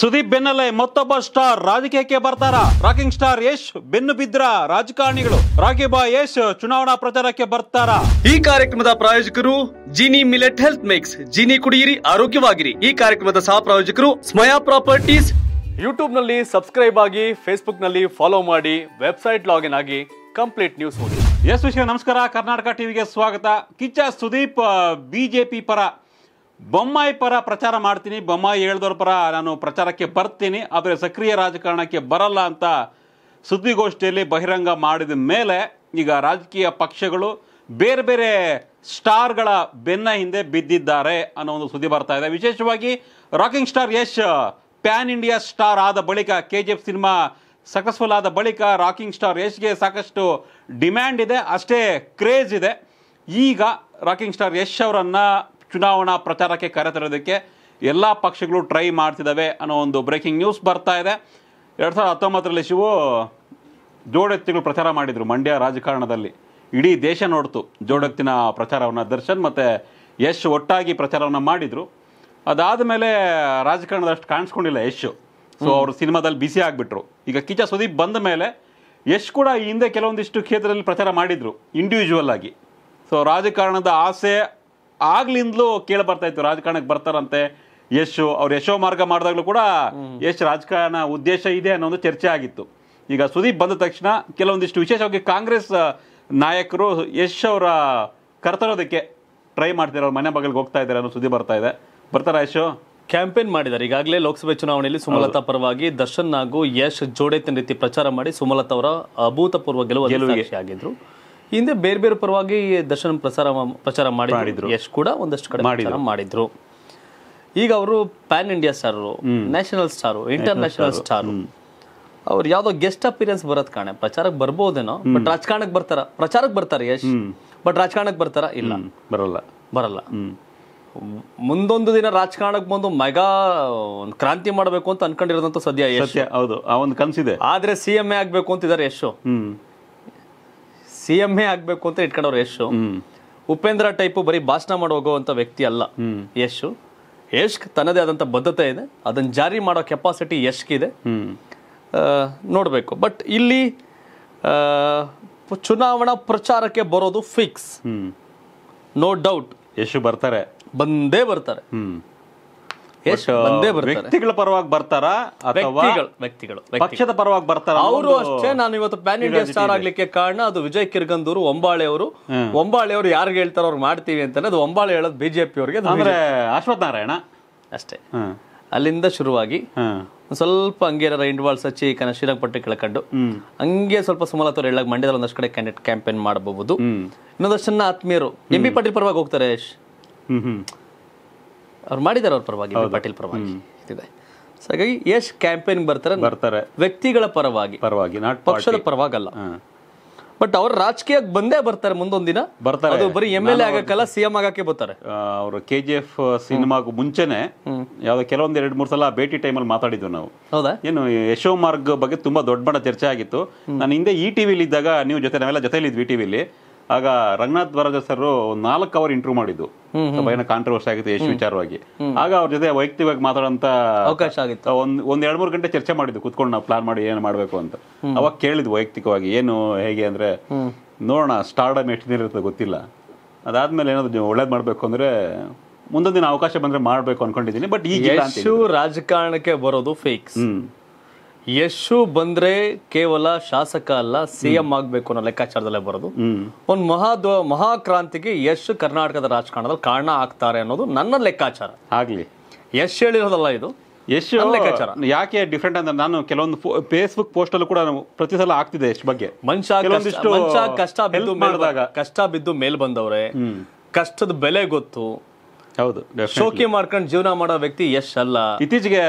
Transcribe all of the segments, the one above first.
ಸುದೀಪ್ ಬೆನ್ನಲ್ಲೇ ಮತ್ತೊಬ್ಬ ಸ್ಟಾರ್ ರಾಜಕೀಯಕ್ಕೆ ಬರ್ತಾರ ರಾಕಿಂಗ್ ಸ್ಟಾರ್ ಯಶ್ ಬೆನ್ನು ಬಿದ್ರ ರಾಜಕಾರಣಿಗಳು ರಾಕಿ ಬಾ ಯಶ್ ಚುನಾವಣಾ ಪ್ರಚಾರಕ್ಕೆ ಬರ್ತಾರ ಈ ಕಾರ್ಯಕ್ರಮದ ಪ್ರಾಯೋಜಕರು Jini millet health mix Jini ಕುಡಿಯಿರಿ ಆರೋಗ್ಯವಾಗಿರಿ ಈ ಕಾರ್ಯಕ್ರಮದ ಸಹ ಪ್ರಾಯೋಜಕರು ಸ್ಮಯಾ ಪ್ರಾಪರ್ಟೀಸ್ ಯೂಟ್ಯೂಬ್ ನಲ್ಲಿ ಸಬ್ಸ್ಕ್ರೈಬ್ ಆಗಿ ಫೇಸ್ಬುಕ್ ನಲ್ಲಿ ಫಾಲೋ ಮಾಡಿ ವೆಬ್ಸೈಟ್ ಲಾಗಿನ್ ಆಗಿ ಕಂಪ್ಲೀಟ್ ನ್ಯೂಸ್ ನೋಡಿ ಯಶ್ ವಿಷಯ ನಮಸ್ಕಾರ ಕರ್ನಾಟಕ ಟಿವಿಗೆ ಸ್ವಾಗತ ಕಿಚ್ಚ ಸುದೀಪ್ ಬಿಜೆಪಿ ಪರ ಬೊಮ್ಮಾಯಿ ಪರ ಪ್ರಚಾರ ಮಾಡ್ತೀನಿ ಬೊಮ್ಮಾಯಿ ಹೇಳಿದವ್ರ ಪರ ನಾನು ಪ್ರಚಾರಕ್ಕೆ ಬರ್ತೀನಿ ಆದರೆ ಸಕ್ರಿಯ ರಾಜಕಾರಣಕ್ಕೆ ಬರಲ್ಲ ಅಂತ ಸುದ್ದಿಗೋಷ್ಠಿಯಲ್ಲಿ ಬಹಿರಂಗ ಮಾಡಿದ ಮೇಲೆ ಈಗ ರಾಜಕೀಯ ಪಕ್ಷಗಳು ಬೇರೆ ಬೇರೆ ಸ್ಟಾರ್ಗಳ ಬೆನ್ನ ಹಿಂದೆ ಬಿದ್ದಿದ್ದಾರೆ ಅನ್ನೋ ಒಂದು ಸುದ್ದಿ ಬರ್ತಾ ಇದೆ ವಿಶೇಷವಾಗಿ rocking star Yash pan India star ಆದ ಬಳಿಕ K G F cinema successful ಆದ ಬಳಿಕ ರಾಕಿಂಗ್ ಸ್ಟಾರ್ ಯಶ್ಗೆ ಸಾಕಷ್ಟು ಡಿಮ್ಯಾಂಡ್ ಇದೆ ಅಷ್ಟೇ ಕ್ರೇಜ್ ಇದೆ ಈಗ ರಾಕಿಂಗ್ ಸ್ಟಾರ್ ಯಶ್ ಅವರನ್ನು ಚುನಾವಣಾ ಪ್ರಚಾರಕ್ಕೆ ಕರೆತರೋದಕ್ಕೆ ಎಲ್ಲ ಪಕ್ಷಗಳು ಟ್ರೈ ಮಾಡ್ತಿದ್ದಾವೆ ಅನ್ನೋ ಒಂದು ಬ್ರೇಕಿಂಗ್ ನ್ಯೂಸ್ ಬರ್ತಾ ಇದೆ ಎರಡು ಸಾವಿರದ ಹತ್ತೊಂಬತ್ತರಲ್ಲಿ ಶಿವು ಜೋಡೆತ್ತಿಗಳು ಪ್ರಚಾರ ಮಾಡಿದರು ಮಂಡ್ಯ ರಾಜಕಾರಣದಲ್ಲಿ ಇಡೀ ದೇಶ ನೋಡ್ತು ಜೋಡೆತ್ತಿನ ಪ್ರಚಾರವನ್ನು ದರ್ಶನ್ ಮತ್ತು ಯಶ್ ಒಟ್ಟಾಗಿ ಪ್ರಚಾರವನ್ನು ಮಾಡಿದರು ಅದಾದ ಮೇಲೆ ರಾಜಕಾರಣದಷ್ಟು ಕಾಣಿಸ್ಕೊಂಡಿಲ್ಲ ಯಶ್ ಸೊ ಅವರು ಸಿನಿಮಾದಲ್ಲಿ ಬಿಸಿ ಆಗಿಬಿಟ್ರು ಈಗ ಕಿಚ ಸುದೀಪ್ ಬಂದ ಮೇಲೆ ಯಶ್ ಕೂಡ ಈ ಹಿಂದೆ ಕೆಲವೊಂದಿಷ್ಟು ಕ್ಷೇತ್ರದಲ್ಲಿ ಪ್ರಚಾರ ಮಾಡಿದರು ಇಂಡಿವಿಜುವಲ್ ಆಗಿ ಸೊ ರಾಜಕಾರಣದ ಆಸೆ ಆಗ್ಲಿಂದಲೂ ಕೇಳಿ ಬರ್ತಾ ಇತ್ತು ರಾಜಕಾರಣಕ್ಕೆ ಬರ್ತಾರಂತೆ ಯಶು ಅವ್ರು ಯಶೋ ಮಾರ್ಗ ಮಾಡಿದಾಗಲೂ ಕೂಡ ಯಶ್ ರಾಜಕಾರಣ ಉದ್ದೇಶ ಇದೆ ಅನ್ನೋ ಒಂದು ಚರ್ಚೆ ಆಗಿತ್ತು ಈಗ ಸುದೀಪ್ ಬಂದ ತಕ್ಷಣ ಕೆಲವೊಂದಿಷ್ಟು ವಿಶೇಷವಾಗಿ ಕಾಂಗ್ರೆಸ್ ನಾಯಕರು ಯಶ್ ಅವರ ಕರ್ತರೋದಕ್ಕೆ ಟ್ರೈ ಮಾಡ್ತಾರೆ ಅವ್ರ ಮನೆ ಬಗಲಿಗೆ ಹೋಗ್ತಾ ಇದ್ದಾರೆ ಅನ್ನೋ ಸುದ್ದಿ ಬರ್ತಾ ಇದೆ ಬರ್ತಾರ ಯಶೋ ಕ್ಯಾಂಪೇನ್ ಮಾಡಿದ್ದಾರೆ ಈಗಾಗಲೇ ಲೋಕಸಭೆ ಚುನಾವಣೆಯಲ್ಲಿ ಸುಮಲತಾ ಪರವಾಗಿ ದರ್ಶನ್ ಹಾಗೂ ಯಶ್ ಜೋಡೆತನ ರೀತಿ ಪ್ರಚಾರ ಮಾಡಿ ಸುಮಲತಾ ಅವರ ಅಭೂತಪೂರ್ವ ಗೆಲುವು ಆಗಿದ್ರು ಹಿಂದೆ ಬೇರೆ ಬೇರೆ ಪರವಾಗಿ ದರ್ಶನ ಪ್ರಸಾರ ಪ್ರಚಾರ ಮಾಡಿದ್ರು ಯಶ್ ಕೂಡ ಒಂದಷ್ಟು ಕಡೆ ಮಾಡಿದ್ರು ಈಗ ಅವರು pan India star national star international ಅವ್ರು ಯಾವ್ದೋ ಗೆಸ್ಟ್ ಅಪಿಯರೆನ್ಸ್ ಬರೋದ್ ಕಾಣೆ ಪ್ರಚಾರಕ್ಕೆ ಬರ್ಬೋದೇನೋ ಬಟ್ ರಾಜಕಾರಣಕ್ಕೆ ಬರ್ತಾರ ಪ್ರಚಾರಕ್ಕೆ ಬರ್ತಾರ ಯಶ್ ಬಟ್ ರಾಜಕಾರಣಕ್ಕೆ ಬರ್ತಾರ ಇಲ್ಲ ಬರಲ್ಲ ಬರಲ್ಲ ಮುಂದೊಂದು ದಿನ ರಾಜಕಾರಣಕ್ಕೆ ಬಂದು ಮೆಗಾ ಒಂದು ಕ್ರಾಂತಿ ಮಾಡಬೇಕು ಅಂತ ಅನ್ಕೊಂಡಿರೋದಂತ ಸದ್ಯ ಯಶ್ ಹೌದು ಆ ಒಂದು ಕನಸಿದೆ ಆದ್ರೆ ಸಿಎಂ ಎ ಆಗ್ಬೇಕು ಅಂತಿದ್ದಾರೆ ಯಶ್ ಸಿ ಎಂ ಎ ಆಗಬೇಕು ಅಂತ ಇಟ್ಕೊಂಡವ್ರು ಯಶ್ ಉಪೇಂದ್ರ ಟೈಪ್ ಬರೀ ಭಾಷಣ ಮಾಡಿ ಅಂಥ ವ್ಯಕ್ತಿ ಅಲ್ಲ ಯಶ್ ಯಶ್ ತನ್ನದೇ ಆದಂಥ ಬದ್ಧತೆ ಇದೆ ಅದನ್ನು ಜಾರಿ ಮಾಡೋ ಕೆಪಾಸಿಟಿ ಯಶ್ಗಿದೆ ನೋಡಬೇಕು ಬಟ್ ಇಲ್ಲಿ ಚುನಾವಣಾ ಪ್ರಚಾರಕ್ಕೆ ಬರೋದು ಫಿಕ್ಸ್ ನೋ ಡೌಟ್ ಯಶ್ ಬರ್ತಾರೆ ಬಂದೇ ಬರ್ತಾರೆ Uh, ವ್ಯಕ್ತಿಗಳ ಪರವಾಗಿ ಬರ್ತಾರ ವ್ಯಕ್ತಿಗಳು ಪಕ್ಷದ ಪರವಾಗಿ ಬರ್ತಾರ ಅವರು ಅಷ್ಟೇ ನಾನು ಇವತ್ತು ಪ್ಯಾನ್ ಇಂಡಿಯಾ ಸ್ಟಾರ್ ಆಗ್ಲಿಕ್ಕೆ ಕಾರಣ ಅದು ವಿಜಯ್ ಕಿರ್ಗಂದೂರು ಒಂಬಾಳೆ ಅವರು ಒಂಬಾಳೆ ಅವರು ಯಾರಿಗೆ ಹೇಳ್ತಾರ ಅವ್ರು ಮಾಡ್ತೀವಿ ಅಂತಾನೆ ಅದು ಒಂಬಾಳೆ ಹೇಳೋದು ಬಿಜೆಪಿ ಅವರಿಗೆ ಅಂದ್ರೆ ಅಶ್ವಥ್ ನಾರಾಯಣ ಅಷ್ಟೇ ಅಲ್ಲಿಂದ ಶುರುವಾಗಿ ಸ್ವಲ್ಪ ಹಂಗೆ ಸಚಿ ಕನ ಶ್ರೀರಂಗಪಟ್ಟಿ ಕೆಳಕಂಡು ಹಂಗೆ ಸ್ವಲ್ಪ ಸುಮಲತವ್ರು ಹೇಳಕ್ ಮಂಡ್ಯದಲ್ಲಿ ಒಂದಷ್ಟು ಕಡೆ ಕ್ಯಾಂಡಿಡೇಟ್ ಕ್ಯಾಂಪೇನ್ ಮಾಡಬಹುದು ಇನ್ನೊಂದಷ್ಟು ಆತ್ಮೀಯರು ಎಂ ಬಿ ಪಾಟೀಲ್ ಪರವಾಗಿ ಹೋಗ್ತಾರೆ ಯಶ್ ಅವ್ರು ಮಾಡಿದ್ದಾರೆ ಅವ್ರ ಪರವಾಗಿ ಪಾಟೀಲ್ ಪರವಾಗಿ ಇದೆ ಸೊ ಹಾಗಾಗಿ ಯಶ್ ಕ್ಯಾಂಪೇನ್ ಬರ್ತಾರೆ ಬರ್ತಾರೆ ವ್ಯಕ್ತಿಗಳ ಪರವಾಗಿ ಪರವಾಗಿ ನಾಟ್ ಪಕ್ಷದ ಪರವಾಗಲ್ಲ ಬಟ್ ಅವ್ರ ರಾಜಕೀಯಕ್ಕೆ ಬಂದೇ ಬರ್ತಾರೆ ದಿನ ಬರ್ತಾರೆ ಅದು ಬರೀ M L A C CM ಆಗಕ್ಕೆ ಬರ್ತಾರೆ ಅವರು ಕೆ ಜಿ ಎಫ್ ಸಿನಿಮಾಗೂ ಮುಂಚೆನೆ ಯಾವ್ದೋ ಕೆಲವೊಂದು ಎರಡು ಮೂರು ಸಲ ಭೇಟಿ ಟೈಮಲ್ಲಿ ಮಾತಾಡಿದ್ವಿ ನಾವು ಹೌದಾ ಏನು ಯಶೋ ಮಾರ್ಗ್ ಬಗ್ಗೆ ತುಂಬಾ ದೊಡ್ಡ ಬಣ್ಣ ಚರ್ಚೆ ಆಗಿತ್ತು ನಾನು ಹಿಂದೆ ಈ ಟಿವಿಲಿ ಇದ್ದಾಗ ನೀವು ಜೊತೆ ನಾವೆಲ್ಲ ಜೊತೆಲಿ ಇದ್ವಿ ಟಿವಿಲಿ ಆಗ ರಂಗನಾಥ್ ಬರಾಜ ಸರ್ ನಾಲ್ಕು ಅವರ್ ಇಂಟರ್ವ್ಯೂ ಮಾಡಿದ್ದು ಏನೋ ಕಾಂಟ್ರವರ್ಸಿ ಆಗಿತ್ತು ಯಶ್ ವಿಚಾರವಾಗಿ ಆಗ ಅವ್ರ ಜೊತೆ ವೈಯಕ್ತಿಕವಾಗಿ ಮಾತಾಡೋಂತ ಅವಕಾಶ ಆಗಿತ್ತು ಒಂದ್ ಒಂದ್ ಎರಡ್ ಮೂರು ಗಂಟೆ ಚರ್ಚೆ ಮಾಡಿದ್ದು ಕುತ್ಕೊಂಡು ನಾವು ಪ್ಲಾನ್ ಮಾಡಿ ಏನು ಮಾಡ್ಬೇಕು ಅಂತ ಅವಾಗ ಕೇಳಿದ್ವಿ ವೈಯಕ್ತಿಕವಾಗಿ ಏನು ಹೇಗೆ ಅಂದ್ರೆ ನೋಡೋಣ ಸ್ಟಾರ್ಡಮ್ ಎಷ್ಟು ದಿನ ಇರುತ್ತೆ ಗೊತ್ತಿಲ್ಲ ಅದಾದ್ಮೇಲೆ ಏನಾದ್ರು ಒಳ್ಳೇದ್ ಮಾಡಬೇಕು ಅಂದ್ರೆ ಮುಂದೊಂದಿನ ಅವಕಾಶ ಬಂದ್ರೆ ಮಾಡ್ಬೇಕು ಅನ್ಕೊಂಡಿದ್ದೀನಿ ಬಟ್ ಈಗ ರಾಜಕಾರಣಕ್ಕೆ ಬರೋದು ಫೇಕ್ಸ್ ಯಶು ಬಂದ್ರೆ ಕೇವಲ ಶಾಸಕ ಅಲ್ಲ ಸಿಎಂ ಆಗ್ಬೇಕು ಅನ್ನೋ ಲೆಕ್ಕಾಚಾರದಲ್ಲೇ ಬರೋದು ಒಂದು ಮಹಾದ್ವ ಮಹಾಕ್ರಾಂತಿಗೆ ಯಶ್ ಕರ್ನಾಟಕದ ರಾಜಕಾರಣದಲ್ಲಿ ಕಾರಣ ಆಗ್ತಾರೆ ಅನ್ನೋದು ನನ್ನ ಲೆಕ್ಕಾಚಾರ ಆಗ್ಲಿ ಯಶ್ ಹೇಳಿರೋದಲ್ಲ ಇದು ಯಶ್ ಲೆಕ್ಕಾಚಾರ ಯಾಕೆ ಡಿಫ್ರೆಂಟ್ ಅಂದ್ರೆ ನಾನು ಕೆಲವೊಂದು ಫೇಸ್ಬುಕ್ ಪೋಸ್ಟ್ ಅಲ್ಲೂ ಕೂಡ ಪ್ರತಿ ಸಲ ಆಗ್ತಿದೆ ಎಷ್ಟು ಬಗ್ಗೆ ಮನುಷ್ಯ ಕಷ್ಟ ಬಿದ್ದು ಮಾಡಿದಾಗ ಕಷ್ಟ ಬಿದ್ದು ಮೇಲ್ ಬಂದವ್ರೆ ಕಷ್ಟದ ಬೆಲೆ ಗೊತ್ತು ಹೌದು ಶೋಕಿ ಮಾಡ್ಕೊಂಡು ಜೀವನ ಮಾಡೋ ವ್ಯಕ್ತಿ ಯಶ್ ಅಲ್ಲ ಇತ್ತೀಚೆಗೆ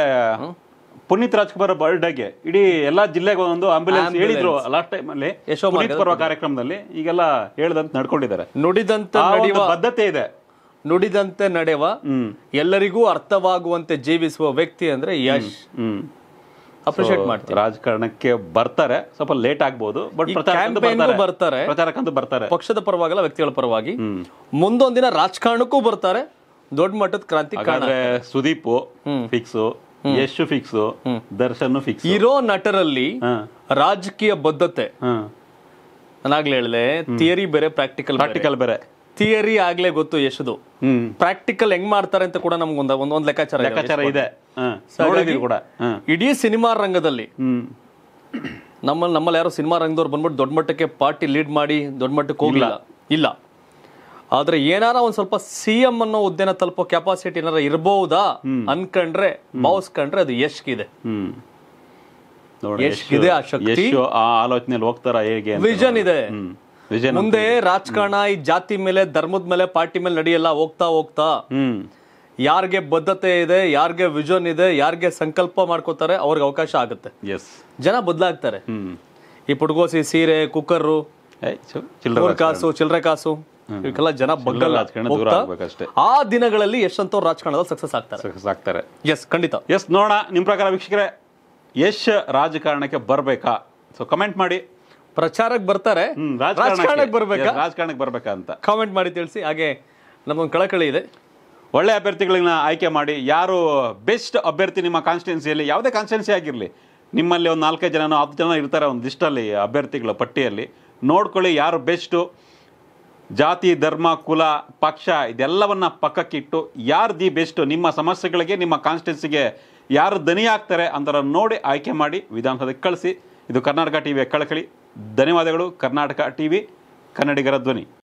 ಪುನೀತ್ ರಾಜ್ಕುಮಾರ್ ಬರ್ಡೇಗೆ ಇಡೀ ಎಲ್ಲಾ ಜಿಲ್ಲೆಗೆ ಒಂದು ಆಂಬ್ಯುಲೆನ್ಸ್ ಹೇಳಿದ್ರು ಲಾಸ್ಟ್ ಟೈಮ್ ಅಲ್ಲಿ ಪುನೀತ್ ಪರ್ವ ಕಾರ್ಯಕ್ರಮದಲ್ಲಿ ಈಗೆಲ್ಲ ಹೇಳ್ದಂತ ನಡ್ಕೊಂಡಿದ್ದಾರೆ ನುಡಿದಂತ ಬದ್ಧತೆ ಇದೆ ನುಡಿದಂತೆ ನಡೆವ ಎಲ್ಲರಿಗೂ ಅರ್ಥವಾಗುವಂತೆ ಜೀವಿಸುವ ವ್ಯಕ್ತಿ ಅಂದ್ರೆ ಯಶ್ ಅಪ್ರಿಶಿಯೇಟ್ ಮಾಡ್ತಾರೆ ರಾಜಕಾರಣಕ್ಕೆ ಬರ್ತಾರೆ ಸ್ವಲ್ಪ ಲೇಟ್ ಆಗ್ಬಹುದು ಬಟ್ ಬರ್ತಾರೆ ಪ್ರಚಾರಕ್ಕಂತೂ ಬರ್ತಾರೆ ಪಕ್ಷದ ಪರವಾಗಿಲ್ಲ ವ್ಯಕ್ತಿಗಳ ಪರವಾಗಿ ಮುಂದೊಂದಿನ ರಾಜಕಾರಣಕ್ಕೂ ಬರ್ತಾರೆ ದೊಡ್ಡ ಮಟ್ಟದ ಕ್ರಾಂತಿ Sudeep fix Yash fix Darshan fix ಇರೋ ನಟರಲ್ಲಿ ರಾಜಕೀಯ ಬದ್ಧತೆ ನಾನಾಗ್ಲೇ ಹೇಳಿದೆ ಥಿಯರಿ ಬೇರೆ ಪ್ರಾಕ್ಟಿಕಲ್ ಪ್ರಾಕ್ಟಿಕಲ್ ಬೇರೆ ಥಿಯರಿ ಆಗ್ಲೇ ಗೊತ್ತು ಯಶದು ಪ್ರಾಕ್ಟಿಕಲ್ ಹೆಂಗ್ ಮಾಡ್ತಾರೆ ಅಂತ ಕೂಡ ನಮ್ಗೊಂದ ಒಂದ್ ಒಂದ್ ಲೆಕ್ಕಾಚಾರ ಲೆಕ್ಕಾಚಾರ ಇದೆ ಕೂಡ ಇಡೀ ಸಿನಿಮಾ ರಂಗದಲ್ಲಿ ನಮ್ಮಲ್ಲಿ ನಮ್ಮಲ್ಲಿ ಯಾರೋ ಸಿನಿಮಾ ರಂಗದವ್ರು ಬಂದ್ಬಿಟ್ಟು ದೊಡ್ಡ ಮಟ್ಟಕ್ಕೆ ಪಾರ್ಟಿ ಲೀಡ್ ಮಾಡಿ ದೊಡ್ಡ ಮಟ್ಟಕ್ಕೆ ಹೋಗ್ಲಿಲ್ಲ ಇಲ್ಲ ಆದ್ರೆ ಏನಾರ ಒಂದ್ ಸ್ವಲ್ಪ ಸಿ ಎಂ ಅನ್ನೋ ಹುದ್ದೆನ ತಲುಪೋ ಕೆಪಾಸಿಟಿ ಏನಾರ ಇರಬಹುದಾ ಅನ್ಕಂಡ್ರೆ ಕಂಡ್ರೆ ಅದು ಎಷ್ಟಿದೆ ಎಷ್ಟಿದೆ ಆ ಶಕ್ತಿ ಆ ಆಲೋಚನೆಯಲ್ಲಿ ಹೋಗ್ತಾರ ಹೇಗೆ ವಿಷನ್ ಇದೆ ಮುಂದೆ ರಾಜಕಾರಣ ಈ ಜಾತಿ ಮೇಲೆ ಧರ್ಮದ ಮೇಲೆ ಪಾರ್ಟಿ ಮೇಲೆ ನಡೆಯಲ್ಲ ಹೋಗ್ತಾ ಹೋಗ್ತಾ ಯಾರಿಗೆ ಬದ್ಧತೆ ಇದೆ ಯಾರಿಗೆ ವಿಷನ್ ಇದೆ ಯಾರಿಗೆ ಸಂಕಲ್ಪ ಮಾಡ್ಕೋತಾರೆ ಅವ್ರಿಗೆ ಅವಕಾಶ ಆಗುತ್ತೆ ಜನ ಬದಲಾಗ್ತಾರೆ ಈ ಪುಟ್ಗೋಸಿ ಸೀರೆ ಕುಕ್ಕರ್ ಕಾಸು ಚಿಲ್ಲರೆ ಕಾಸು ಇವಕ್ಕೆಲ್ಲ ಜನ ಬಗ್ಗಲ್ಲ ಅಷ್ಟೇ ಆ ದಿನಗಳಲ್ಲಿ ಅಂತ ರಾಜಕಾರಣದಲ್ಲಿ ಸಕ್ಸಸ್ ಆಗ್ತಾರೆ ಸಕ್ಸಸ್ ಆಗ್ತಾರೆ ಎಸ್ ಖಂಡಿತ ಎಸ್ ನೋಡೋಣ ನಿಮ್ಮ ಪ್ರಕಾರ ವೀಕ್ಷಕರೇ ಯಶ್ ರಾಜಕಾರಣಕ್ಕೆ ಬರಬೇಕಾ ಸೊ ಕಮೆಂಟ್ ಮಾಡಿ ಪ್ರಚಾರಕ್ಕೆ ಬರ್ತಾರೆ ರಾಜಕಾರಣಕ್ಕೆ ಬರ್ಬೇಕಾ ರಾಜಕಾರಣಕ್ಕೆ ಅಂತ ಕಾಮೆಂಟ್ ಮಾಡಿ ತಿಳಿಸಿ ಹಾಗೆ ನಮಗೊಂದು ಕಳಕಳಿ ಇದೆ ಒಳ್ಳೆ ಅಭ್ಯರ್ಥಿಗಳನ್ನ ಆಯ್ಕೆ ಮಾಡಿ ಯಾರು ಬೆಸ್ಟ್ ಅಭ್ಯರ್ಥಿ ನಿಮ್ಮ ಕಾನ್ಸ್ಟಿಟ್ಯೂನ್ಸಿಯಲ್ಲಿ ಯಾವುದೇ ಕಾನ್ಸ್ಟಿಟ್ಯೂನ್ಸಿ ಆಗಿರಲಿ ನಿಮ್ಮಲ್ಲಿ ಒಂದು ನಾಲ್ಕೈದು ಜನನೋ ಹತ್ತು ಜನ ಇರ್ತಾರೆ ಒಂದು ಲಿಸ್ಟಲ್ಲಿ ಅಭ್ಯರ್ಥಿಗಳ ಪಟ್ಟಿಯಲ್ಲಿ ನೋಡ್ಕೊಳ್ಳಿ ಯಾರು ಬೆಸ್ಟು ಜಾತಿ ಧರ್ಮ ಕುಲ ಪಕ್ಷ ಇದೆಲ್ಲವನ್ನು ಪಕ್ಕಕ್ಕಿಟ್ಟು ಯಾರು ದಿ ಬೆಸ್ಟ್ ನಿಮ್ಮ ಸಮಸ್ಯೆಗಳಿಗೆ ನಿಮ್ಮ ಕಾನ್ಸ್ಟಿಟ್ಯೂನ್ಸಿಗೆ ಯಾರು ದನಿ ಆಗ್ತಾರೆ ಅಂತರ ನೋಡಿ ಆಯ್ಕೆ ಮಾಡಿ ವಿಧಾನಸಭೆಗೆ ಕಳಿಸಿ ಇದು ಕರ್ನಾಟಕ ವಿಯ ಕಳಕಳಿ ಧನ್ಯವಾದಗಳು ಕರ್ನಾಟಕ ವಿ ಕನ್ನಡಿಗರ ಧ್ವನಿ